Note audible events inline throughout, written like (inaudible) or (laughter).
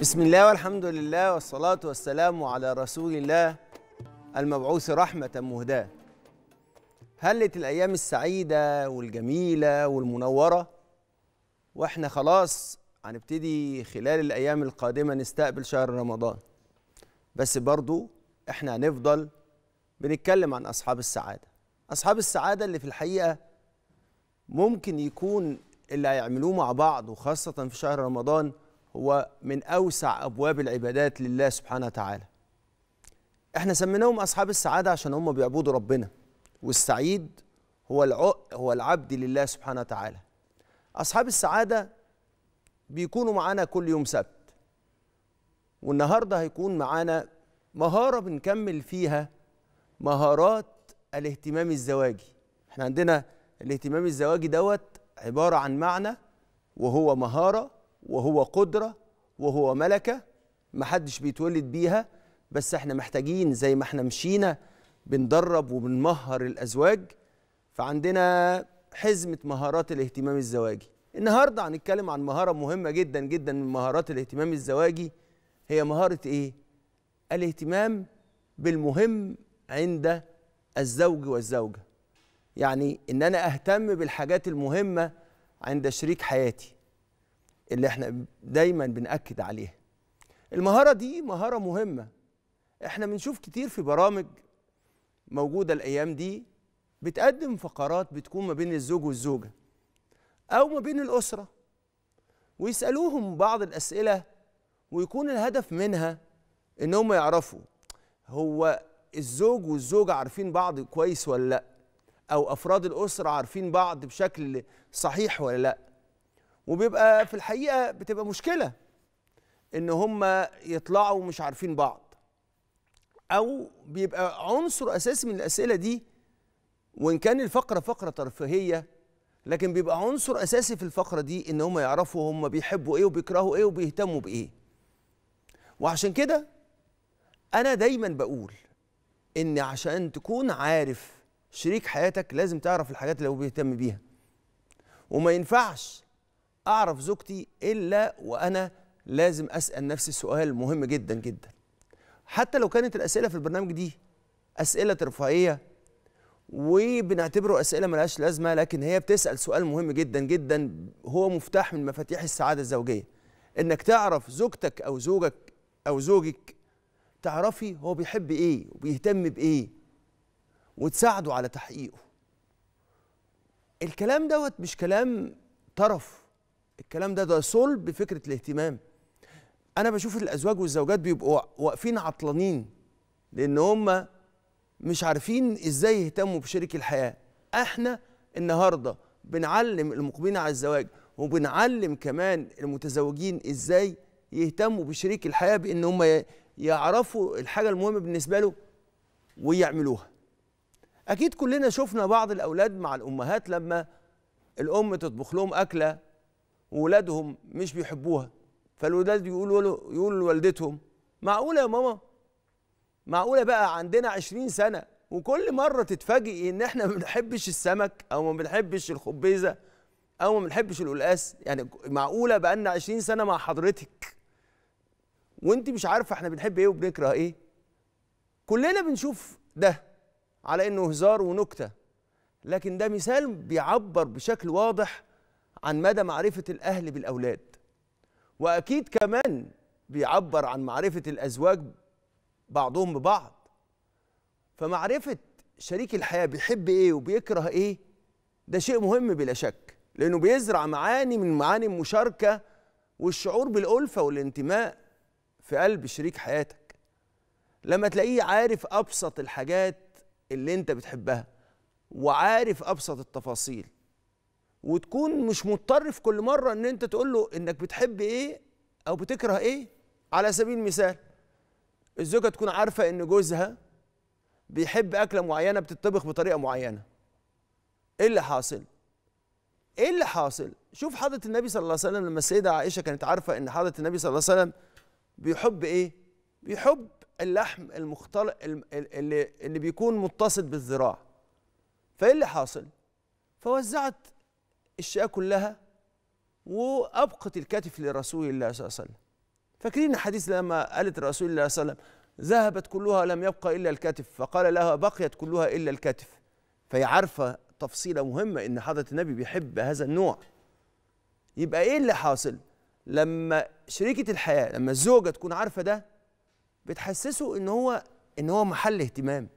بسم الله والحمد لله والصلاة والسلام على رسول الله المبعوث رحمة مهداة هلت الأيام السعيدة والجميلة والمنورة وإحنا خلاص هنبتدي خلال الأيام القادمة نستقبل شهر رمضان بس برضو إحنا هنفضل بنتكلم عن أصحاب السعادة أصحاب السعادة اللي في الحقيقة ممكن يكون اللي هيعملوه مع بعض وخاصة في شهر رمضان هو من أوسع أبواب العبادات لله سبحانه وتعالى احنا سميناهم أصحاب السعادة عشان هم بيعبدوا ربنا والسعيد هو الع... هو العبد لله سبحانه وتعالى أصحاب السعادة بيكونوا معانا كل يوم سبت والنهاردة هيكون معانا مهارة بنكمل فيها مهارات الاهتمام الزواجي احنا عندنا الاهتمام الزواجي دوت عبارة عن معنى وهو مهارة وهو قدرة وهو ملكة محدش بيتولد بيها بس احنا محتاجين زي ما احنا مشينا بندرب وبنمهر الأزواج فعندنا حزمة مهارات الاهتمام الزواجي النهاردة هنتكلم عن مهارة مهمة جدا جدا من مهارات الاهتمام الزواجي هي مهارة ايه؟ الاهتمام بالمهم عند الزوج والزوجة يعني ان انا اهتم بالحاجات المهمة عند شريك حياتي اللي احنا دايما بنأكد عليها المهارة دي مهارة مهمة احنا بنشوف كتير في برامج موجودة الأيام دي بتقدم فقرات بتكون ما بين الزوج والزوجة أو ما بين الأسرة ويسألوهم بعض الأسئلة ويكون الهدف منها إن هم يعرفوا هو الزوج والزوجة عارفين بعض كويس ولا لأ أو أفراد الأسرة عارفين بعض بشكل صحيح ولا لأ وبيبقى في الحقيقه بتبقى مشكله ان هم يطلعوا مش عارفين بعض او بيبقى عنصر اساسي من الاسئله دي وان كان الفقره فقره ترفيهيه لكن بيبقى عنصر اساسي في الفقره دي ان هم يعرفوا هم بيحبوا ايه وبيكرهوا ايه وبيهتموا بايه وعشان كده انا دايما بقول ان عشان تكون عارف شريك حياتك لازم تعرف الحاجات اللي هو بيهتم بيها وما ينفعش أعرف زوجتي إلا وأنا لازم أسأل نفسي سؤال مهم جدا جدا حتى لو كانت الأسئلة في البرنامج دي أسئلة ترفيهية وبنعتبره أسئلة ملهاش لازمة لكن هي بتسأل سؤال مهم جدا جدا هو مفتاح من مفاتيح السعادة الزوجية إنك تعرف زوجتك أو زوجك أو زوجك تعرفي هو بيحب إيه وبيهتم بإيه وتساعده على تحقيقه الكلام دوت مش كلام طرف الكلام ده ده صلب فكره الاهتمام انا بشوف الازواج والزوجات بيبقوا واقفين عطلانين لان هم مش عارفين ازاي يهتموا بشريك الحياه احنا النهارده بنعلم المقبلين على الزواج وبنعلم كمان المتزوجين ازاي يهتموا بشريك الحياه بان هم يعرفوا الحاجه المهمه بالنسبه له ويعملوها اكيد كلنا شفنا بعض الاولاد مع الامهات لما الام تطبخ لهم اكله وولادهم مش بيحبوها فالولاد يقولوا له يقولوا لوالدتهم معقوله يا ماما معقوله بقى عندنا 20 سنه وكل مره تتفاجئي ان احنا ما بنحبش السمك او ما بنحبش الخبيزه او ما بنحبش القلقاس يعني معقوله بقى لنا 20 سنه مع حضرتك وانت مش عارفه احنا بنحب ايه وبنكره ايه كلنا بنشوف ده على انه هزار ونكته لكن ده مثال بيعبر بشكل واضح عن مدى معرفة الأهل بالأولاد وأكيد كمان بيعبر عن معرفة الأزواج بعضهم ببعض فمعرفة شريك الحياة بيحب إيه وبيكره إيه ده شيء مهم بلا شك لأنه بيزرع معاني من معاني المشاركة والشعور بالألفة والانتماء في قلب شريك حياتك لما تلاقيه عارف أبسط الحاجات اللي أنت بتحبها وعارف أبسط التفاصيل وتكون مش مضطر في كل مره ان انت تقول له انك بتحب ايه او بتكره ايه على سبيل المثال الزوجه تكون عارفه ان جوزها بيحب اكله معينه بتطبخ بطريقه معينه ايه اللي حاصل ايه اللي حاصل شوف حضره النبي صلى الله عليه وسلم لما السيده عائشه كانت عارفه ان حضره النبي صلى الله عليه وسلم بيحب ايه بيحب اللحم المختلط اللي اللي بيكون متصل بالذراع فايه اللي حاصل فوزعت الشقه كلها وابقت الكتف لرسول الله صلى الله عليه وسلم فاكرين الحديث لما قالت رسول الله صلى الله عليه وسلم ذهبت كلها لم يبقى الا الكتف فقال لها بقيت كلها الا الكتف فهي عارفه تفصيله مهمه ان حضره النبي بيحب هذا النوع يبقى ايه اللي حاصل لما شريكه الحياه لما الزوجه تكون عارفه ده بتحسسه ان هو ان هو محل اهتمام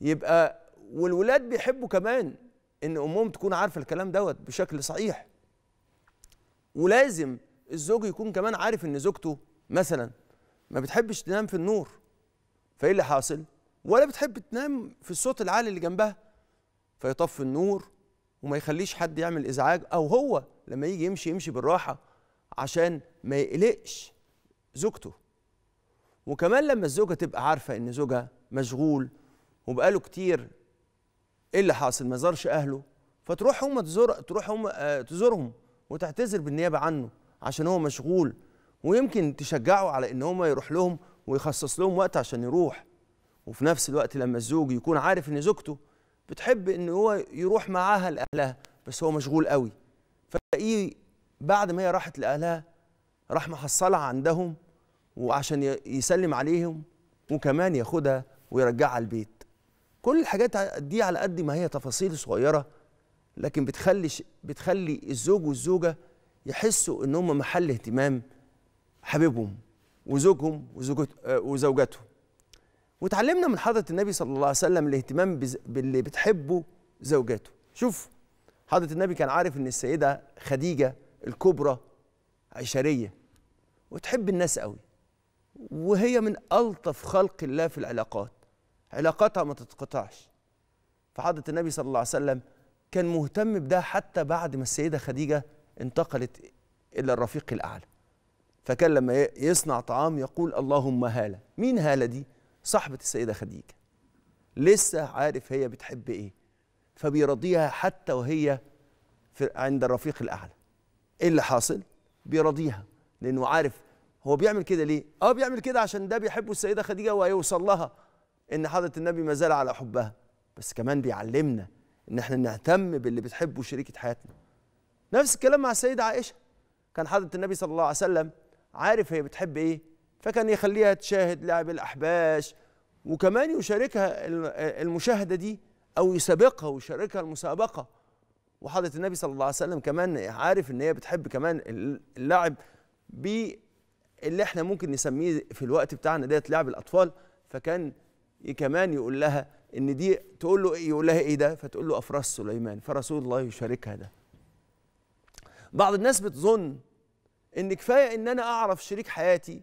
يبقى والولاد بيحبوا كمان ان امهم تكون عارفه الكلام دوت بشكل صحيح ولازم الزوج يكون كمان عارف ان زوجته مثلا ما بتحبش تنام في النور فايه اللي حاصل ولا بتحب تنام في الصوت العالي اللي جنبها فيطفي النور وما يخليش حد يعمل ازعاج او هو لما يجي يمشي يمشي بالراحه عشان ما يقلقش زوجته وكمان لما الزوجه تبقى عارفه ان زوجها مشغول وبقاله كتير ايه اللي حاصل ما زارش اهله فتروح هم تزور تروح هم آه، تزورهم وتعتذر بالنيابه عنه عشان هو مشغول ويمكن تشجعه على ان هم يروح لهم ويخصص لهم وقت عشان يروح وفي نفس الوقت لما الزوج يكون عارف ان زوجته بتحب ان هو يروح معاها لاهلها بس هو مشغول قوي فتلاقيه بعد ما هي راحت لاهلها راح محصلها عندهم وعشان يسلم عليهم وكمان ياخدها ويرجعها البيت كل الحاجات دي على قد ما هي تفاصيل صغيره لكن بتخلي بتخلي الزوج والزوجه يحسوا ان هم محل اهتمام حبيبهم وزوجهم وزوجتهم وتعلمنا من حضره النبي صلى الله عليه وسلم الاهتمام باللي بتحبه زوجاته شوف حضره النبي كان عارف ان السيده خديجه الكبرى عشريه وتحب الناس قوي وهي من الطف خلق الله في العلاقات علاقاتها ما تتقطعش فحضرة النبي صلى الله عليه وسلم كان مهتم بده حتى بعد ما السيدة خديجة انتقلت إلى الرفيق الأعلى فكان لما يصنع طعام يقول اللهم هالة مين هالة دي؟ صاحبة السيدة خديجة لسه عارف هي بتحب إيه فبيرضيها حتى وهي في عند الرفيق الأعلى إيه اللي حاصل؟ بيرضيها لأنه عارف هو بيعمل كده ليه؟ اه بيعمل كده عشان ده بيحبه السيدة خديجة وهيوصل لها ان حضره النبي ما زال على حبها بس كمان بيعلمنا ان احنا نهتم باللي بتحبه شريكه حياتنا نفس الكلام مع السيده عائشه كان حضره النبي صلى الله عليه وسلم عارف هي بتحب ايه فكان يخليها تشاهد لعب الاحباش وكمان يشاركها المشاهده دي او يسابقها ويشاركها المسابقه وحضره النبي صلى الله عليه وسلم كمان عارف ان هي بتحب كمان اللعب ب اللي احنا ممكن نسميه في الوقت بتاعنا ديت لعب الاطفال فكان كمان يقول لها ان دي تقول له إيه؟ يقول لها ايه ده فتقول له افراس سليمان فرسول الله يشاركها ده بعض الناس بتظن ان كفايه ان انا اعرف شريك حياتي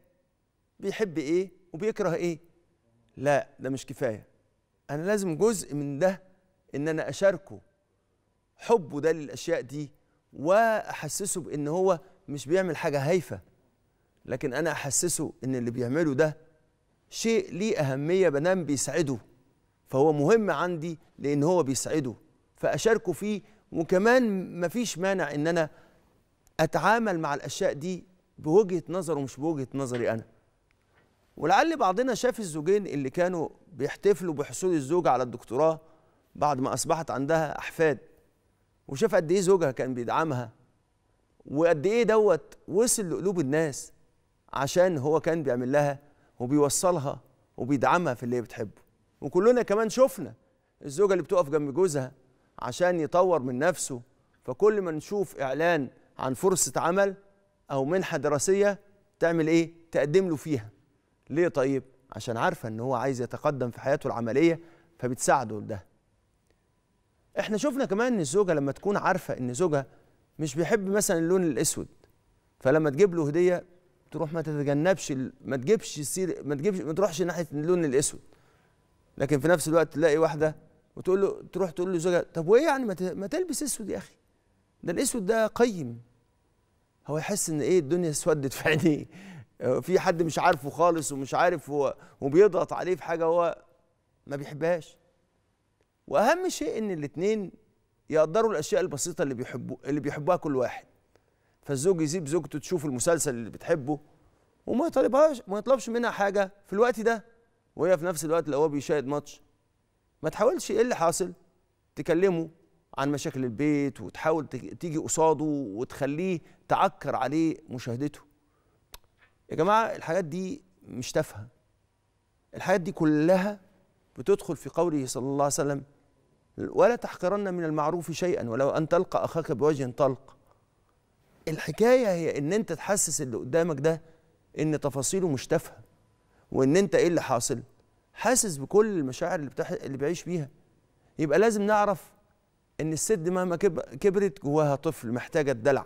بيحب ايه وبيكره ايه لا ده مش كفايه انا لازم جزء من ده ان انا اشاركه حبه ده للاشياء دي واحسسه بان هو مش بيعمل حاجه هايفه لكن انا احسسه ان اللي بيعمله ده شيء ليه أهمية بنام بيسعده فهو مهم عندي لأن هو بيسعده فأشاركه فيه وكمان مفيش مانع إن أنا أتعامل مع الأشياء دي بوجهة نظره مش بوجهة نظري أنا ولعل بعضنا شاف الزوجين اللي كانوا بيحتفلوا بحصول الزوجة على الدكتوراه بعد ما أصبحت عندها أحفاد وشاف قد إيه زوجها كان بيدعمها وقد إيه دوت وصل لقلوب الناس عشان هو كان بيعمل لها وبيوصلها وبيدعمها في اللي بتحبه وكلنا كمان شفنا الزوجة اللي بتقف جنب جوزها عشان يطور من نفسه فكل ما نشوف إعلان عن فرصة عمل أو منحة دراسية تعمل إيه؟ تقدم له فيها ليه طيب؟ عشان عارفة إن هو عايز يتقدم في حياته العملية فبتساعده ده احنا شفنا كمان ان الزوجه لما تكون عارفه ان زوجها مش بيحب مثلا اللون الاسود فلما تجيب له هديه تروح ما تتجنبش ما تجيبش سير ما تجيبش ما تروحش ناحيه اللون الاسود لكن في نفس الوقت تلاقي واحده وتقول له تروح تقول له زوجها طب وايه يعني ما تلبس اسود يا اخي ده الاسود ده قيم هو يحس ان ايه الدنيا اسودت في عينيه (laughs) في حد مش عارفه خالص ومش عارف هو وبيضغط عليه في حاجه هو ما بيحبهاش واهم شيء ان الاثنين يقدروا الاشياء البسيطه اللي بيحبوا اللي بيحبها كل واحد فالزوج يسيب زوجته تشوف المسلسل اللي بتحبه وما يطلبهاش ما يطلبش منها حاجه في الوقت ده وهي في نفس الوقت لو هو بيشاهد ماتش ما تحاولش ايه اللي حاصل تكلمه عن مشاكل البيت وتحاول تيجي قصاده وتخليه تعكر عليه مشاهدته يا جماعه الحاجات دي مش تافهه الحاجات دي كلها بتدخل في قوله صلى الله عليه وسلم ولا تحقرن من المعروف شيئا ولو ان تلقى اخاك بوجه طلق الحكايه هي ان انت تحسس اللي قدامك ده ان تفاصيله مش تافهه وان انت ايه اللي حاصل حاسس بكل المشاعر اللي بتح... اللي بيعيش بيها يبقى لازم نعرف ان الست مهما كب... كبرت جواها طفل محتاجه الدلع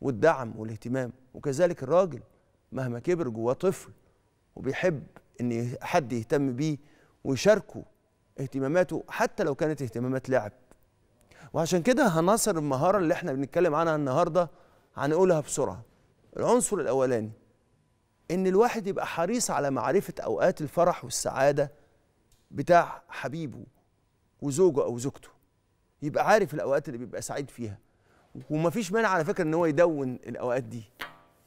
والدعم والاهتمام وكذلك الراجل مهما كبر جواه طفل وبيحب ان حد يهتم بيه ويشاركه اهتماماته حتى لو كانت اهتمامات لعب وعشان كده هنصر المهاره اللي احنا بنتكلم عنها النهارده هنقولها بسرعه العنصر الاولاني ان الواحد يبقى حريص على معرفه اوقات الفرح والسعاده بتاع حبيبه وزوجه او زوجته يبقى عارف الاوقات اللي بيبقى سعيد فيها ومفيش مانع على فكره ان هو يدون الاوقات دي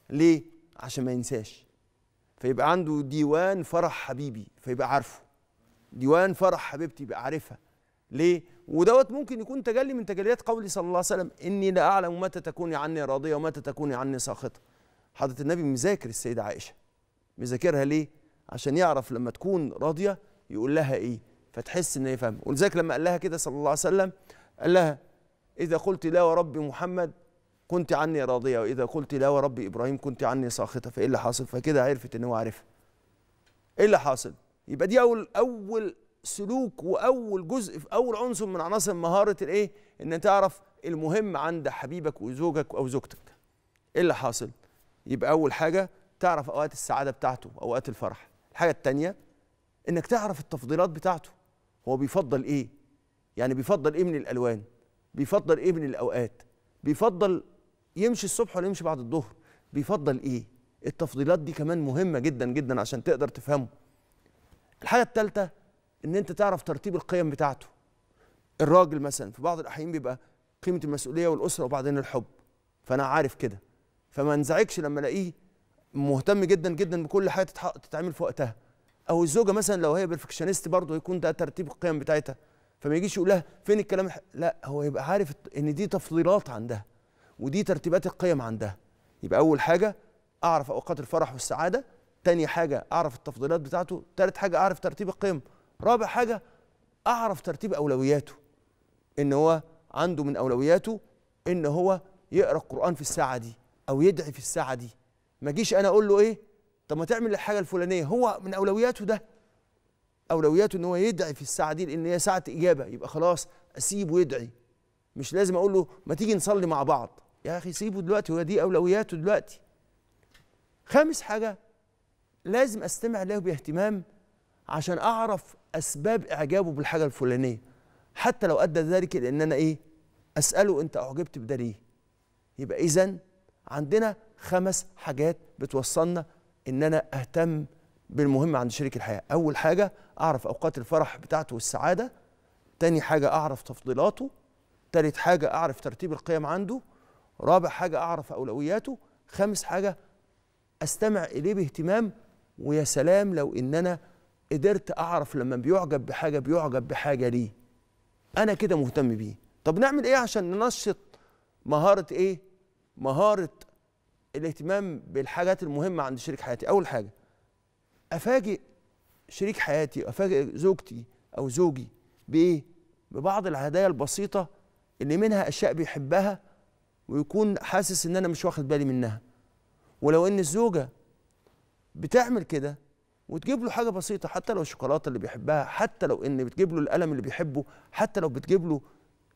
ليه عشان ما ينساش فيبقى عنده ديوان فرح حبيبي فيبقى عارفه ديوان فرح حبيبتي يبقى عارفها ليه ودوت ممكن يكون تجلي من تجليات قولي صلى الله عليه وسلم اني لا اعلم متى تكوني عني راضيه ومتى تكوني عني ساخطه حضره النبي مذاكر السيده عائشه مذاكرها ليه عشان يعرف لما تكون راضيه يقول لها ايه فتحس ان هي فاهمه ولذلك لما قال لها كده صلى الله عليه وسلم قال لها اذا قلت لا ورب محمد كنت عني راضيه واذا قلت لا ورب ابراهيم كنت عني ساخطه فايه اللي حاصل فكده عرفت ان هو عارفها ايه اللي حاصل يبقى دي اول اول سلوك واول جزء في اول عنصر من عناصر مهاره الايه ان تعرف المهم عند حبيبك وزوجك او زوجتك ايه اللي حاصل يبقى اول حاجه تعرف اوقات السعاده بتاعته اوقات الفرح الحاجه الثانيه انك تعرف التفضيلات بتاعته هو بيفضل ايه يعني بيفضل ايه من الالوان بيفضل ايه من الاوقات بيفضل يمشي الصبح ولا يمشي بعد الظهر بيفضل ايه التفضيلات دي كمان مهمه جدا جدا عشان تقدر تفهمه الحاجه الثالثه ان انت تعرف ترتيب القيم بتاعته الراجل مثلا في بعض الاحيان بيبقى قيمه المسؤوليه والاسره وبعدين الحب فانا عارف كده فما انزعجش لما الاقيه مهتم جدا جدا بكل حاجه تتعمل في وقتها او الزوجه مثلا لو هي بيرفكشنست برضه يكون ده ترتيب القيم بتاعتها فما يجيش يقول لها فين الكلام لا هو يبقى عارف ان دي تفضيلات عندها ودي ترتيبات القيم عندها يبقى اول حاجه اعرف اوقات الفرح والسعاده تاني حاجه اعرف التفضيلات بتاعته تالت حاجه اعرف ترتيب القيم رابع حاجه اعرف ترتيب اولوياته ان هو عنده من اولوياته ان هو يقرا القران في الساعه دي او يدعي في الساعه دي ما اجيش انا اقول له ايه طب ما تعمل الحاجه الفلانيه هو من اولوياته ده اولوياته ان هو يدعي في الساعه دي لان هي ساعه اجابه يبقى خلاص اسيبه يدعي مش لازم اقول له ما تيجي نصلي مع بعض يا اخي سيبه دلوقتي هو دي اولوياته دلوقتي خامس حاجه لازم استمع له باهتمام عشان اعرف اسباب اعجابه بالحاجه الفلانيه حتى لو ادى ذلك لان انا ايه اساله انت اعجبت بده ليه يبقى اذا عندنا خمس حاجات بتوصلنا ان انا اهتم بالمهم عند شريك الحياه اول حاجه اعرف اوقات الفرح بتاعته والسعاده تاني حاجه اعرف تفضيلاته تالت حاجه اعرف ترتيب القيم عنده رابع حاجه اعرف اولوياته خامس حاجه استمع اليه باهتمام ويا سلام لو ان انا قدرت اعرف لما بيعجب بحاجه بيعجب بحاجه ليه انا كده مهتم بيه طب نعمل ايه عشان ننشط مهاره ايه مهاره الاهتمام بالحاجات المهمه عند شريك حياتي اول حاجه افاجئ شريك حياتي افاجئ زوجتي او زوجي بايه ببعض الهدايا البسيطه اللي منها اشياء بيحبها ويكون حاسس ان انا مش واخد بالي منها ولو ان الزوجه بتعمل كده وتجيب له حاجه بسيطه حتى لو الشوكولاته اللي بيحبها حتى لو ان بتجيب له القلم اللي بيحبه حتى لو بتجيب له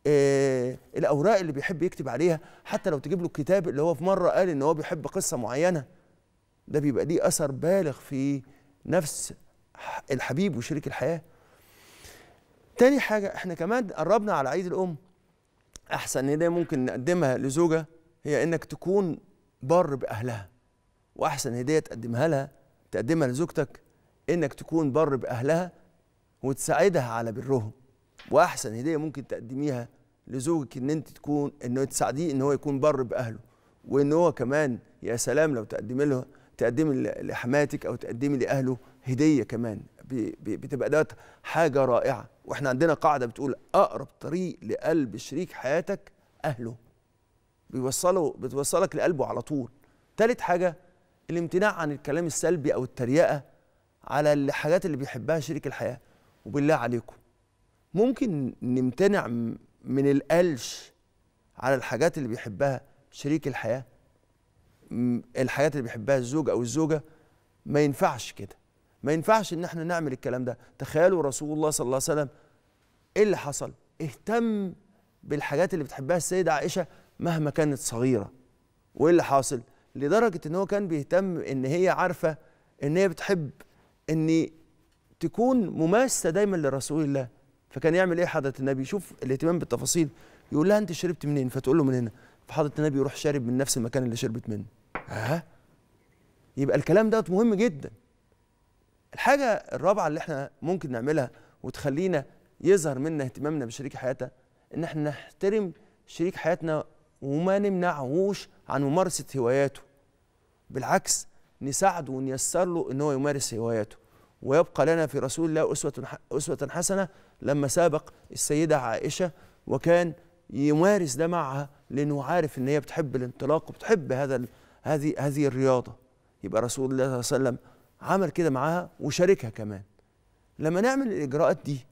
آه الاوراق اللي بيحب يكتب عليها حتى لو تجيب له الكتاب اللي هو في مره قال ان هو بيحب قصه معينه ده بيبقى ليه اثر بالغ في نفس الحبيب وشريك الحياه تاني حاجه احنا كمان قربنا على عيد الام احسن هديه ممكن نقدمها لزوجه هي انك تكون بر باهلها واحسن هديه تقدمها لها تقدمها لزوجتك انك تكون بر باهلها وتساعدها على برهم واحسن هديه ممكن تقدميها لزوجك ان انت تكون انه تساعديه ان هو يكون بر باهله وان هو كمان يا سلام لو تقدمي له تقدمي لحماتك او تقدمي لاهله هديه كمان بتبقى دوت حاجه رائعه واحنا عندنا قاعده بتقول اقرب طريق لقلب شريك حياتك اهله بيوصله بتوصلك لقلبه على طول تالت حاجه الامتناع عن الكلام السلبي او التريقه على الحاجات اللي بيحبها شريك الحياه وبالله عليكم ممكن نمتنع من القلش على الحاجات اللي بيحبها شريك الحياه الحاجات اللي بيحبها الزوج او الزوجه ما ينفعش كده ما ينفعش ان احنا نعمل الكلام ده تخيلوا رسول الله صلى الله عليه وسلم ايه اللي حصل اهتم بالحاجات اللي بتحبها السيده عائشه مهما كانت صغيره وايه اللي حاصل لدرجه ان هو كان بيهتم ان هي عارفه ان هي بتحب ان تكون مماسه دايما لرسول الله فكان يعمل ايه حضره النبي يشوف الاهتمام بالتفاصيل يقول لها انت شربت منين فتقول له من هنا فحضره النبي يروح شارب من نفس المكان اللي شربت منه ها يبقى الكلام دوت مهم جدا الحاجه الرابعه اللي احنا ممكن نعملها وتخلينا يظهر منا اهتمامنا بشريك حياتنا ان احنا نحترم شريك حياتنا وما نمنعهوش عن ممارسة هواياته بالعكس نساعده ونيسر له ان هو يمارس هواياته ويبقى لنا في رسول الله أسوة, أسوة حسنة لما سابق السيدة عائشة وكان يمارس ده معها لأنه عارف إن هي بتحب الانطلاق وبتحب هذا هذه هذه الرياضة يبقى رسول الله صلى الله عليه وسلم عمل كده معاها وشاركها كمان لما نعمل الإجراءات دي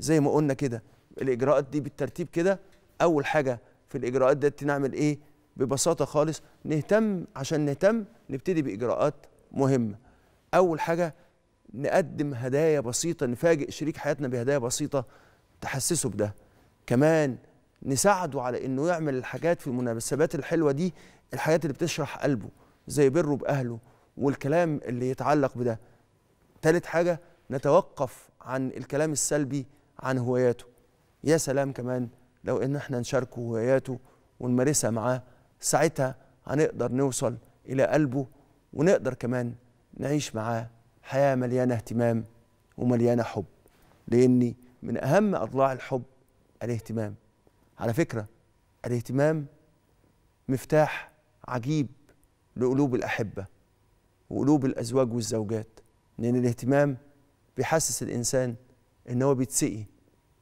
زي ما قلنا كده الإجراءات دي بالترتيب كده أول حاجة في الإجراءات دي نعمل إيه ببساطه خالص نهتم عشان نهتم نبتدي باجراءات مهمه اول حاجه نقدم هدايا بسيطه نفاجئ شريك حياتنا بهدايا بسيطه تحسسه بده كمان نساعده على انه يعمل الحاجات في المناسبات الحلوه دي الحاجات اللي بتشرح قلبه زي بره باهله والكلام اللي يتعلق بده تالت حاجه نتوقف عن الكلام السلبي عن هواياته يا سلام كمان لو ان احنا نشاركه هواياته ونمارسها معاه ساعتها هنقدر نوصل إلى قلبه ونقدر كمان نعيش معاه حياة مليانة اهتمام ومليانة حب لأن من أهم أضلاع الحب الاهتمام على فكرة الاهتمام مفتاح عجيب لقلوب الأحبة وقلوب الأزواج والزوجات لأن الاهتمام بيحسس الإنسان إن هو بيتسقي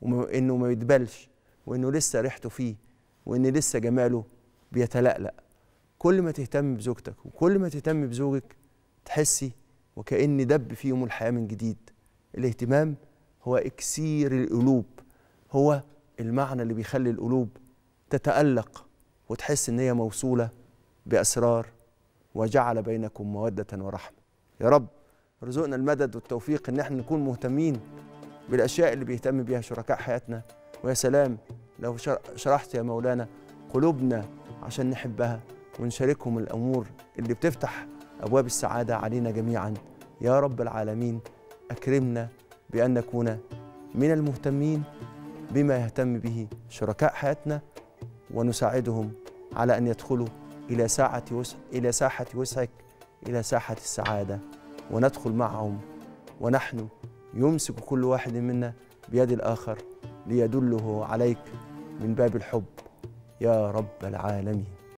وإنه ما بيتبلش وإنه لسه ريحته فيه وإن لسه جماله بيتلألأ كل ما تهتم بزوجتك وكل ما تهتم بزوجك تحسي وكأن دب فيهم الحياة من جديد الاهتمام هو إكسير القلوب هو المعنى اللي بيخلي القلوب تتألق وتحس إن هي موصولة بأسرار وجعل بينكم مودة ورحمة يا رب رزقنا المدد والتوفيق إن احنا نكون مهتمين بالأشياء اللي بيهتم بيها شركاء حياتنا ويا سلام لو شرحت يا مولانا قلوبنا عشان نحبها ونشاركهم الأمور اللي بتفتح أبواب السعادة علينا جميعا يا رب العالمين أكرمنا بأن نكون من المهتمين بما يهتم به شركاء حياتنا ونساعدهم على أن يدخلوا إلى ساعة وسع إلى ساحة وسعك إلى ساحة السعادة وندخل معهم ونحن يمسك كل واحد منا بيد الآخر ليدله عليك من باب الحب يا رب العالمين